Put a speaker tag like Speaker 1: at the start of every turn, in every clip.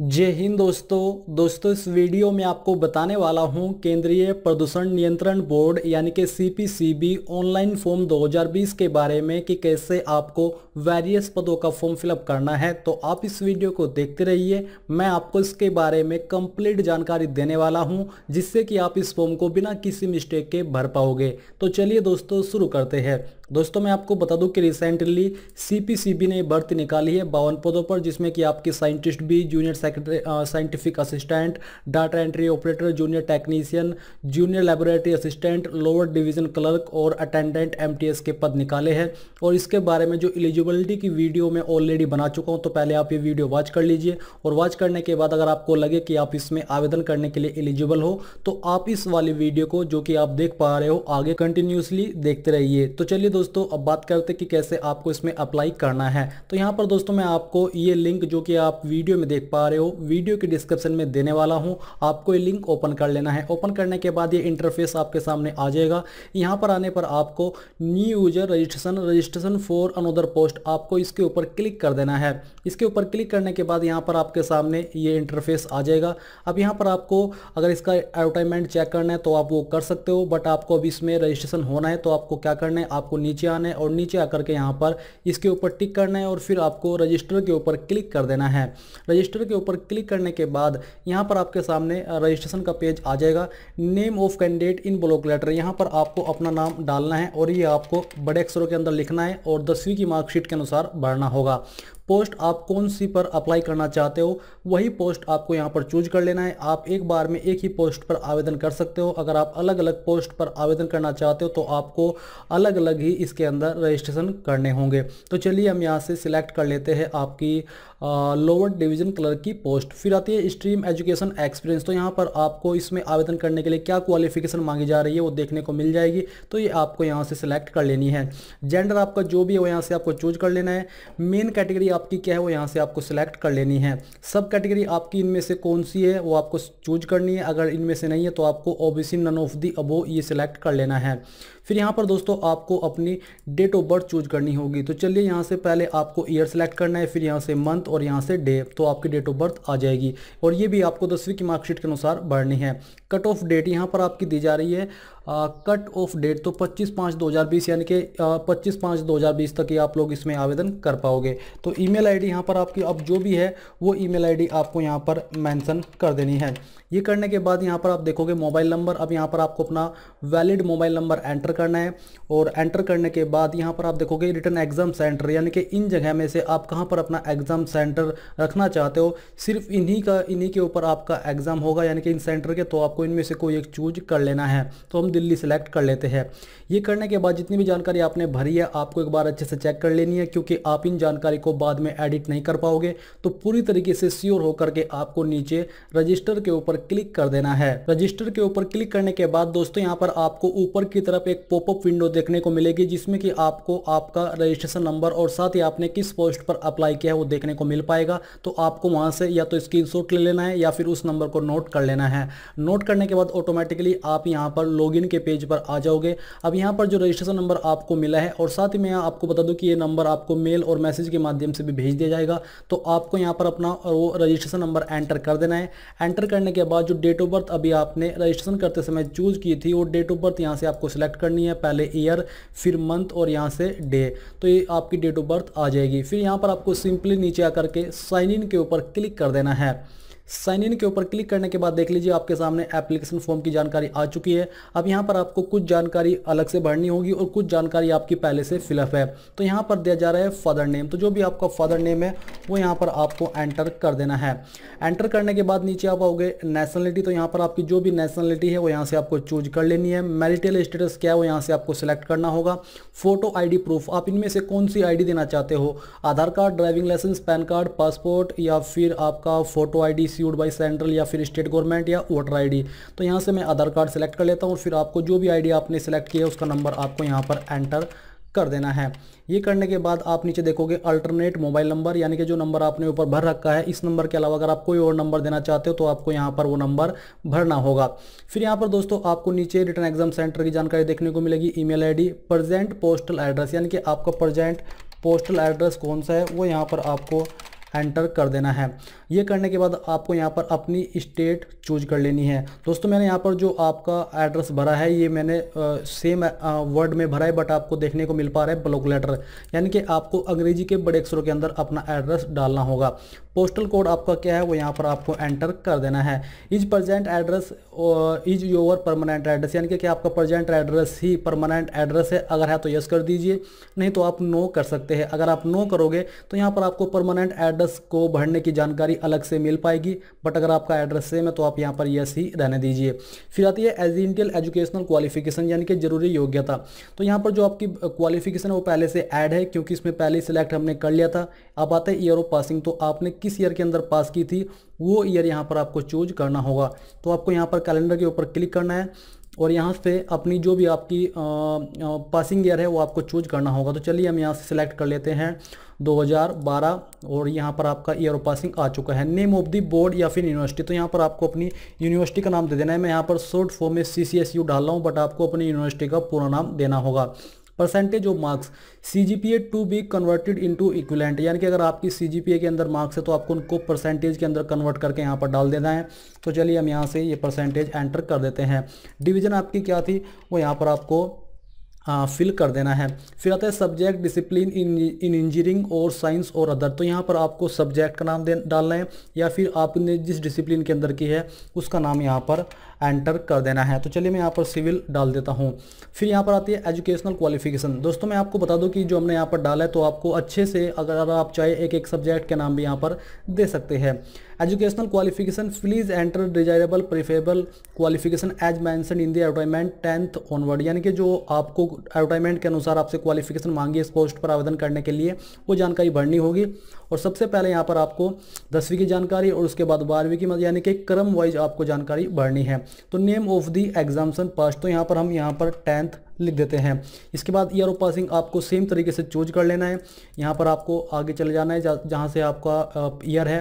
Speaker 1: जय हिंद दोस्तों दोस्तों इस वीडियो में आपको बताने वाला हूं केंद्रीय प्रदूषण नियंत्रण बोर्ड यानी कि सीपीसीबी ऑनलाइन फॉर्म 2020 के बारे में कि कैसे आपको वेरियस पदों का फॉर्म फिलअप करना है तो आप इस वीडियो को देखते रहिए मैं आपको इसके बारे में कंप्लीट जानकारी देने वाला हूं जिससे कि आप इस फॉर्म को बिना किसी मिस्टेक के भर पाओगे तो चलिए दोस्तों शुरू करते हैं दोस्तों मैं आपको बता दूं कि रिसेंटली सीपीसीबी ने भर्ती निकाली है बावन पदों पर जिसमें कि आपके साइंटिस्ट भी junior scientific assistant data entry operator junior technician junior laboratory assistant lower division clerk और अटेंडेंट एमटीएस के पद निकाले हैं और इसके बारे में जो एलिजिबिलिटी की वीडियो मैं ऑलरेडी बना चुका हूँ तो पहले आप ये वीडियो वॉच कर लीजिए और वॉच करने के बाद अगर आपको लगे कि आप इसमें आवेदन करने के लिए एलिजिबल हो तो आप इस वाली वीडियो को जो कि आप देख पा रहे हो आगे कंटिन्यूसली देखते रहिए तो चलिए दोस्तों अब बात करते कि कैसे आपको इसमें अप्लाई करना है तो यहाँ पर दोस्तों मैं आपको ये लिंक जो कि आप वीडियो में देख पा रहे हो ओ वीडियो के डिस्क्रिप्शन में देने वाला हूँ आपको ये लिंक ओपन कर लेना है ओपन करने के बाद ये इंटरफेस आपके सामने आ जाएगा यहाँ पर आने पर आपको new user registration registration for another post आपको इसके ऊपर क्लिक कर देना है इसके ऊपर क्लिक करने के बाद यहाँ पर आपके सामने ये इंटरफेस आ जाएगा अब यहाँ पर आपको अगर इसका एडवर्टाइजमेंट चेक करना है तो आप वो कर सकते हो बट आपको अभी इसमें रजिस्ट्रेशन होना है तो आपको क्या करना है आपको नीचे आना है और नीचे आकर के यहाँ पर इसके ऊपर टिक करना है और फिर आपको रजिस्टर के ऊपर क्लिक कर देना है रजिस्टर के ऊपर ऊपर क्लिक करने के बाद यहाँ पर आपके सामने रजिस्ट्रेशन का पेज आ जाएगा name of candidate in block letter यहाँ पर आपको अपना नाम डालना है और ये आपको बड़े अक्षरों के अंदर लिखना है और दसवीं की मार्कशीट के अनुसार भरना होगा पोस्ट आप कौन सी पर अप्लाई करना चाहते हो वही पोस्ट आपको यहाँ पर चूज कर लेना है आप एक बार में एक ही पोस्ट पर आवेदन कर सकते हो अगर आप अलग अलग पोस्ट पर आवेदन करना चाहते हो तो आपको अलग अलग ही इसके अंदर रजिस्ट्रेशन करने होंगे तो चलिए हम यहाँ से सिलेक्ट कर लेते हैं आपकी लोअर डिवीजन क्लर्क की पोस्ट फिर आती है स्ट्रीम एजुकेशन एक्सपीरियंस तो यहाँ पर आपको इसमें आवेदन करने के लिए क्या क्वालिफिकेशन मांगी जा रही है वो देखने को मिल जाएगी तो ये आपको यहाँ से सिलेक्ट कर लेनी है जेंडर आपका जो भी हो यहाँ से आपको चूज कर लेना है मेन कैटेगरी आपकी क्या है वो यहाँ से आपको सिलेक्ट कर लेनी है सब कैटेगरी आपकी इनमें से कौन सी है वो आपको चूज करनी है अगर इनमें से नहीं है तो आपको OBC none of the above ये सिलेक्ट कर लेना है फिर यहाँ पर दोस्तों आपको अपनी डेट ऑफ बर्थ चूज करनी होगी तो चलिए यहाँ से पहले आपको ईयर सेलेक्ट करना है फिर यहाँ से मंथ और यहाँ से डे तो आपकी डेट ऑफ बर्थ आ जाएगी और ये भी आपको दसवीं की मार्कशीट के अनुसार बढ़नी है कट ऑफ डेट यहाँ पर आपकी दी जा रही है कट ऑफ डेट तो 25 पाँच 2020 यानी कि 25 पाँच 2020 तक ही आप लोग इसमें आवेदन कर पाओगे तो ई ईमेल आईडी यहाँ पर आपकी अब जो भी है वो ईमेल आईडी आपको यहाँ पर मेंशन कर देनी है ये करने के बाद यहाँ पर आप देखोगे मोबाइल नंबर अब यहाँ पर आपको अपना वैलिड मोबाइल नंबर एंटर करना है और एंटर करने के बाद यहाँ पर आप देखोगे रिटर्न एग्ज़ाम सेंटर यानी कि इन जगह में से आप कहाँ पर अपना एग्ज़ाम सेंटर रखना चाहते हो सिर्फ इन्हीं का इन्हीं के ऊपर आपका एग्ज़ाम होगा यानी कि इन सेंटर के तो आपको इनमें से कोई एक चूज कर लेना है तो हम दिल्ली सेलेक्ट कर लेते हैं ये करने के बाद जितनी भी जानकारी आपने भरी है आपको एक बार अच्छे से चेक कर लेनी है क्योंकि आप इन जानकारी को बाद बाद में एडिट नहीं कर पाओगे तो पूरी तरीके से श्योर होकर के आपको नीचे रजिस्टर के ऊपर क्लिक कर देना है रजिस्टर के ऊपर क्लिक करने के बाद दोस्तों यहाँ पर आपको ऊपर की तरफ एक पॉपअप विंडो देखने को मिलेगी जिसमें कि आपको आपका रजिस्ट्रेशन नंबर और साथ ही आपने किस पोस्ट पर अप्लाई किया है वो देखने को मिल पाएगा तो आपको वहां से या तो स्क्रीन ले लेना है या फिर उस नंबर को नोट कर लेना है नोट करने के बाद ऑटोमेटिकली आप यहाँ पर लॉगिन के पेज पर आ जाओगे अब यहाँ पर जो रजिस्ट्रेशन नंबर आपको मिला है और साथ ही मैं आपको बता दूँ कि ये नंबर आपको मेल और मैसेज के माध्यम से भी भेज दिया जाएगा तो आपको यहाँ पर अपना वो रजिस्ट्रेशन नंबर एंटर कर देना है एंटर करने के बाद जो डेट ऑफ बर्थ अभी आपने रजिस्ट्रेशन करते समय चूज़ की थी वो डेट ऑफ बर्थ यहाँ से आपको सिलेक्ट करनी है पहले ईयर फिर मंथ और यहाँ से डे तो ये आपकी डेट ऑफ बर्थ आ जाएगी फिर यहाँ पर आपको सिंपली नीचे आकर के साइन इन के ऊपर क्लिक कर देना है साइन इन के ऊपर क्लिक करने के बाद देख लीजिए आपके सामने एप्लीकेशन फॉर्म की जानकारी आ चुकी है अब यहाँ पर आपको कुछ जानकारी अलग से भरनी होगी और कुछ जानकारी आपकी पहले से फिलअप है तो यहाँ पर दिया जा रहा है फादर नेम तो जो भी आपका फादर नेम है वो यहाँ पर आपको एंटर कर देना है एंटर करने के बाद नीचे आप आओगे नेशनलिटी तो यहाँ पर आपकी जो भी नेशनलिटी है वो यहाँ से आपको चूज कर लेनी है मैरिटल स्टेटस क्या है वो यहाँ से आपको सिलेक्ट करना होगा फोटो आई प्रूफ आप इनमें से कौन सी आई देना चाहते हो Aadhaar card driving licence PAN card passport या फिर आपका photo I issued by central या फिर स्टेट गवर्नमेंट या वोटर आई तो यहाँ से मैं आधार कार्ड सेलेक्ट कर लेता हूँ और फिर आपको जो भी आई आपने सेलेक्ट किया है उसका नंबर आपको यहाँ पर एंटर कर देना है ये करने के बाद आप नीचे देखोगे अल्टरनेट मोबाइल नंबर यानी कि जो नंबर आपने ऊपर भर रखा है इस नंबर के अलावा अगर आप कोई और नंबर देना चाहते हो तो आपको यहाँ पर वो नंबर भरना होगा फिर यहाँ पर दोस्तों आपको नीचे रिटर्न एग्जाम सेंटर की जानकारी देखने को मिलेगी email ID present postal address यानी कि आपका प्रजेंट पोस्टल एड्रेस कौन सा है वो यहाँ पर आपको एंटर कर देना है ये करने के बाद आपको यहाँ पर अपनी स्टेट चूज कर लेनी है दोस्तों मैंने यहाँ पर जो आपका एड्रेस भरा है ये मैंने सेम वर्ड में भरा है बट आपको देखने को मिल पा रहा है ब्लॉक लेटर यानी कि आपको अंग्रेजी के बड़े अक्षरों के अंदर अपना एड्रेस डालना होगा पोस्टल कोड आपका क्या है वो यहाँ पर आपको एंटर कर देना है is present address is your permanent address यानी कि क्या आपका प्रजेंट एड्रेस ही परमानेंट एड्रेस है अगर है तो यस कर दीजिए नहीं तो आप नो कर सकते हैं अगर आप नो करोगे तो यहाँ पर आपको परमानेंट एड्रेस एड्रेस को भरने की जानकारी अलग से मिल पाएगी बट अगर आपका एड्रेस सेम है तो आप यहाँ पर यस ही रहने दीजिए फिर आती है एज इंटियल एजुकेशनल क्वालिफिकेशन यानी कि जरूरी योग्यता तो यहाँ पर जो आपकी क्वालिफिकेशन है वो पहले से ऐड है क्योंकि इसमें पहले सिलेक्ट हमने कर लिया था अब आता है ईयर ऑफ पासिंग तो आपने किस ईयर के अंदर पास की थी वो ईयर यहाँ पर आपको चूज करना होगा तो आपको यहाँ पर कैलेंडर के ऊपर क्लिक करना है और यहाँ से अपनी जो भी आपकी आ, आ, पासिंग ईयर है वो आपको चूज करना होगा तो चलिए हम यहाँ से सिलेक्ट कर लेते हैं 2012 और यहाँ पर आपका ईयर ऑफ पासिंग आ चुका है नेम ऑफ दी बोर्ड या फिर यूनिवर्सिटी तो यहाँ पर आपको अपनी यूनिवर्सिटी का नाम दे देना है मैं यहाँ पर शॉर्ट फॉर्म में सी सी एस यू डाल रहा हूँ बट आपको अपनी यूनिवर्सिटी का पूरा नाम देना होगा percentage of marks C G P A to be converted into equivalent यानी कि अगर आपकी सी जी पी ए के अंदर मार्क्स है तो आपको उनको परसेंटेज के अंदर कन्वर्ट करके यहाँ पर डाल देना है तो चलिए हम यहाँ से ये परसेंटेज एंटर कर देते हैं डिवीज़न आपकी क्या थी वो यहाँ पर आपको फिल हाँ, कर देना है फिर आता है सब्जेक्ट डिसिप्लिन इन इंजीनियरिंग और साइंस और अदर तो यहाँ पर आपको सब्जेक्ट का नाम डालना है या फिर आपने जिस डिसिप्लिन के अंदर की है उसका नाम यहाँ पर एंटर कर देना है तो चलिए मैं यहाँ पर सिविल डाल देता हूँ फिर यहाँ पर आती है एजुकेशनल क्वालिफिकेशन दोस्तों मैं आपको बता दूँ कि जो हमने यहाँ पर डाला है तो आपको अच्छे से अगर आप चाहे एक एक सब्जेक्ट के नाम भी यहाँ पर दे सकते हैं educational qualification please enter desirable preferable qualification as mentioned in the advertisement tenth onward यानी कि जो आपको एडवर्टाइजमेंट के अनुसार आपसे क्वालिफिकेशन मांगी इस पोस्ट पर आवेदन करने के लिए वो जानकारी भरनी होगी और सबसे पहले यहाँ पर आपको दसवीं की जानकारी और उसके बाद बारहवीं की यानी कि क्रम वाइज आपको जानकारी भरनी है तो नेम ऑफ दी एग्जामेशन पास तो यहाँ पर हम यहाँ पर टेंथ लिख देते हैं इसके बाद ईयर ऑफ पासिंग आपको सेम तरीके से चूज कर लेना है यहाँ पर आपको आगे चले जाना है जहाँ से आपका ईयर है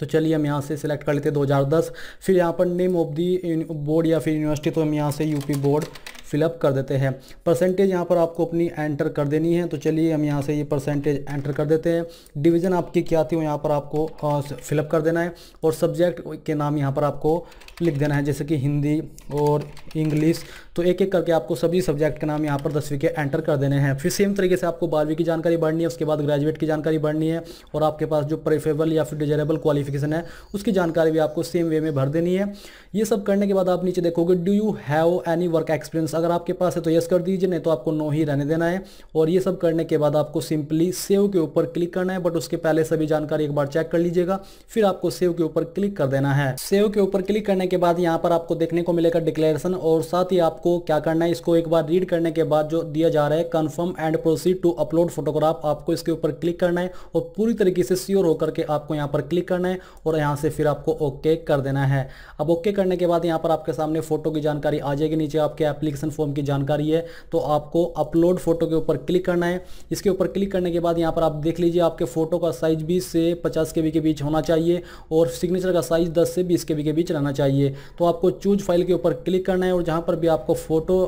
Speaker 1: तो चलिए हम यहाँ से सिलेक्ट कर लेते हैं 2010 फिर यहाँ पर नेम ऑफ दी बोर्ड या फिर यूनिवर्सिटी तो हम यहाँ से यूपी बोर्ड फिलअप कर देते हैं परसेंटेज यहाँ पर आपको अपनी एंटर कर देनी है तो चलिए हम यहाँ से ये परसेंटेज एंटर कर देते हैं डिवीज़न आपकी क्या थी वो यहाँ पर आपको फिलअप कर देना है और सब्जेक्ट के नाम यहाँ पर आपको लिख देना है जैसे कि हिंदी और इंग्लिश तो एक एक करके आपको सभी सब्जेक्ट के नाम यहाँ पर दसवीं के एंटर कर देने हैं फिर सेम तरीके से आपको बारहवीं की जानकारी बढ़नी है उसके बाद ग्रेजुएट की जानकारी बढ़नी है और आपके पास जो प्रेफेबल या फिर डिजायरेबल क्वालिफिकेशन है उसकी जानकारी भी आपको सेम वे में भर देनी है ये सब करने के बाद आप नीचे देखोगे do you have any work experience अगर आपके पास है तो यस कर दीजिए नहीं तो आपको नो ही रहने देना है और ये सब करने के बाद आपको सिंपली सेव के ऊपर क्लिक करना है बट उसके पहले सभी जानकारी एक बार चेक कर लीजिएगा फिर आपको सेव के ऊपर क्लिक कर देना है सेव के ऊपर क्लिक करने के बाद यहाँ पर आपको देखने को मिलेगा डिक्लेरेशन और साथ ही आपको क्या करना है इसको एक बार रीड करने के बाद जो दिया जा रहा है confirm and proceed to upload photograph आपको इसके ऊपर क्लिक करना है और पूरी तरीके से श्योर होकर के आपको यहाँ पर क्लिक करना है और यहाँ से फिर आपको ओके कर देना है अब ओके करने के बाद यहाँ पर आपके सामने फोटो की जानकारी आ जाएगी नीचे आपके एप्लीकेशन एप्लीकेशन फॉर्म की जानकारी है तो आपको अपलोड फोटो के ऊपर क्लिक करना है इसके ऊपर क्लिक करने के बाद यहाँ पर आप देख लीजिए आपके फोटो का साइज बीस से पचास के के बीच होना चाहिए और सिग्नेचर का साइज दस से बीस के के बीच रहना चाहिए तो आपको चूज फाइल के ऊपर क्लिक करना है और जहाँ पर भी आपको फोटो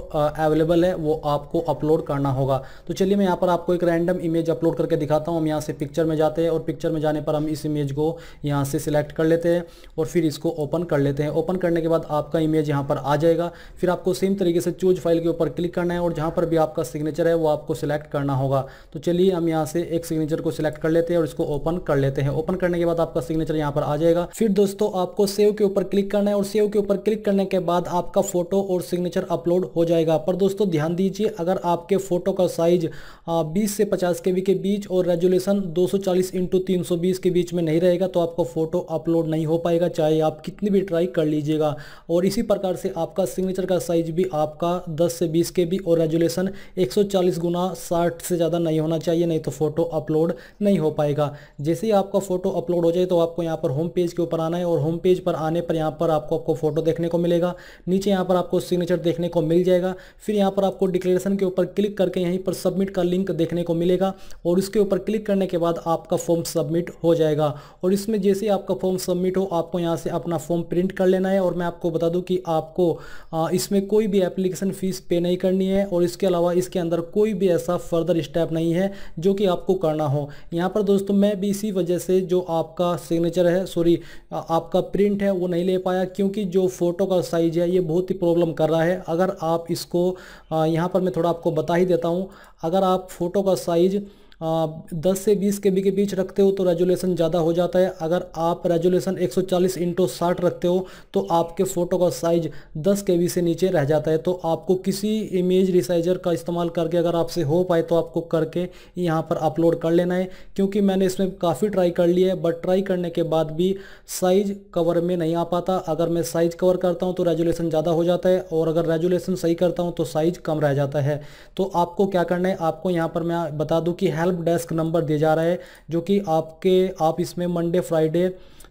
Speaker 1: अवेलेबल है वो आपको अपलोड करना होगा तो चलिए मैं यहाँ पर आपको एक रैंडम इमेज अपलोड करके दिखाता हूँ हम यहाँ से पिक्चर में जाते हैं और पिक्चर में जाने पर हम इस इमेज को यहाँ से सिलेक्ट कर लेते हैं और फिर इसको ओपन कर लेते हैं ओपन करने के बाद आपका इमेज यहाँ पर आ जाएगा फिर आपको सेम तरीके से चूज चूज फाइल के ऊपर क्लिक करना है और जहाँ पर भी आपका सिग्नेचर है वो आपको सिलेक्ट करना होगा तो चलिए हम यहाँ से एक सिग्नेचर को सिलेक्ट कर लेते हैं और इसको ओपन कर लेते हैं ओपन करने के बाद आपका सिग्नेचर यहाँ पर आ जाएगा फिर दोस्तों आपको सेव के ऊपर क्लिक करना है और सेव के ऊपर क्लिक करने के बाद आपका फोटो और सिग्नेचर अपलोड हो जाएगा पर दोस्तों ध्यान दीजिए अगर आपके फोटो का साइज बीस से पचास के के बीच और रेजुलेशन दो सौ के बीच में नहीं रहेगा तो आपका फोटो अपलोड नहीं हो पाएगा चाहे आप कितनी भी ट्राई कर लीजिएगा और इसी प्रकार से आपका सिग्नेचर का साइज भी आपका दस से बीस के बी और रेजुलेशन चालीस गुना साठ से ज़्यादा नहीं होना चाहिए नहीं तो फ़ोटो अपलोड नहीं हो पाएगा जैसे ही आपका फ़ोटो अपलोड हो जाए तो आपको यहाँ पर होम पेज के ऊपर आना है और होम पेज पर आने पर यहाँ पर आपको आपको फ़ोटो देखने को मिलेगा नीचे यहाँ पर आपको सिग्नेचर देखने को मिल जाएगा फिर यहाँ पर आपको डिक्लेरेशन के ऊपर क्लिक करके यहीं पर सबमिट का लिंक देखने को मिलेगा और उसके ऊपर क्लिक करने के बाद आपका फॉर्म सबमिट हो जाएगा और इसमें जैसे ही आपका फॉर्म सबमिट हो आपको यहाँ से अपना फॉर्म प्रिंट कर लेना है और मैं आपको बता दूँ कि आपको इसमें कोई भी एप्लीकेशन रजिस्ट्रेशन फ़ीस पे नहीं करनी है और इसके अलावा इसके अंदर कोई भी ऐसा फर्दर स्टेप नहीं है जो कि आपको करना हो यहाँ पर दोस्तों मैं भी इसी वजह से जो आपका सिग्नेचर है सॉरी आपका प्रिंट है वो नहीं ले पाया क्योंकि जो फ़ोटो का साइज़ है ये बहुत ही प्रॉब्लम कर रहा है अगर आप इसको यहाँ पर मैं थोड़ा आपको बता ही देता हूँ अगर आप फ़ोटो का साइज़ दस से बीस के के बीच रखते हो तो रेजोल्यूशन ज़्यादा हो जाता है अगर आप रेजोल्यूशन 140 इंटू साठ रखते हो तो आपके फ़ोटो का साइज 10 के से नीचे रह जाता है तो आपको किसी इमेज रिसाइजर का इस्तेमाल करके अगर आपसे हो पाए तो आपको करके यहाँ पर अपलोड कर लेना है क्योंकि मैंने इसमें काफ़ी ट्राई कर लिया है बट ट्राई करने के बाद भी साइज कवर में नहीं आ पाता अगर मैं साइज कवर करता हूँ तो रेजोल्यूशन ज़्यादा हो जाता है और अगर रेजोल्यूशन सही करता हूँ तो साइज कम रह जाता है तो आपको क्या करना है आपको यहाँ पर मैं बता दूँ कि हेल्प हेल्प डेस्क नंबर दिया जा रहा है जो कि आपके आप इसमें मंडे फ्राइडे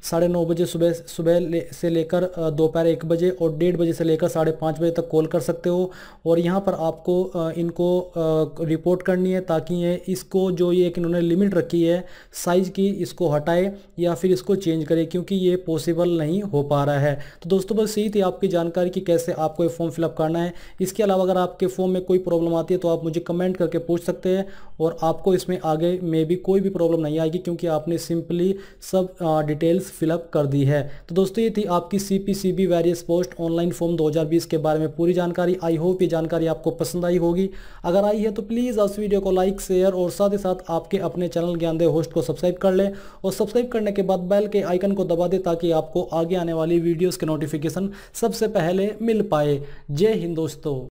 Speaker 1: साढ़े नौ बजे सुबह सुबह ले, से लेकर दोपहर एक बजे और डेढ़ बजे से लेकर साढ़े पाँच बजे तक कॉल कर सकते हो और यहाँ पर आपको इनको रिपोर्ट करनी है ताकि ये इसको जो ये एक इन्होंने लिमिट रखी है साइज़ की इसको हटाए या फिर इसको चेंज करे क्योंकि ये पॉसिबल नहीं हो पा रहा है तो दोस्तों बस यही थी आपकी जानकारी कि कैसे आपको ये फॉर्म फिलअप करना है इसके अलावा अगर आपके फ़ॉर्म में कोई प्रॉब्लम आती है तो आप मुझे कमेंट करके पूछ सकते हैं और आपको इसमें आगे में भी कोई भी प्रॉब्लम नहीं आएगी क्योंकि आपने सिंपली सब डिटेल्स फीस फिलअप कर दी है तो दोस्तों ये थी आपकी C P C B various post online form 2020 के बारे में पूरी जानकारी आई होप ये जानकारी आपको पसंद आई होगी अगर आई है तो प्लीज़ उस वीडियो को लाइक शेयर और साथ ही साथ आपके अपने चैनल ज्ञान होस्ट को सब्सक्राइब कर लें और सब्सक्राइब करने के बाद बैल के आइकन को दबा दें ताकि आपको आगे आने वाली वीडियोज़ के नोटिफिकेशन सबसे पहले मिल पाए जय हिंद दोस्तों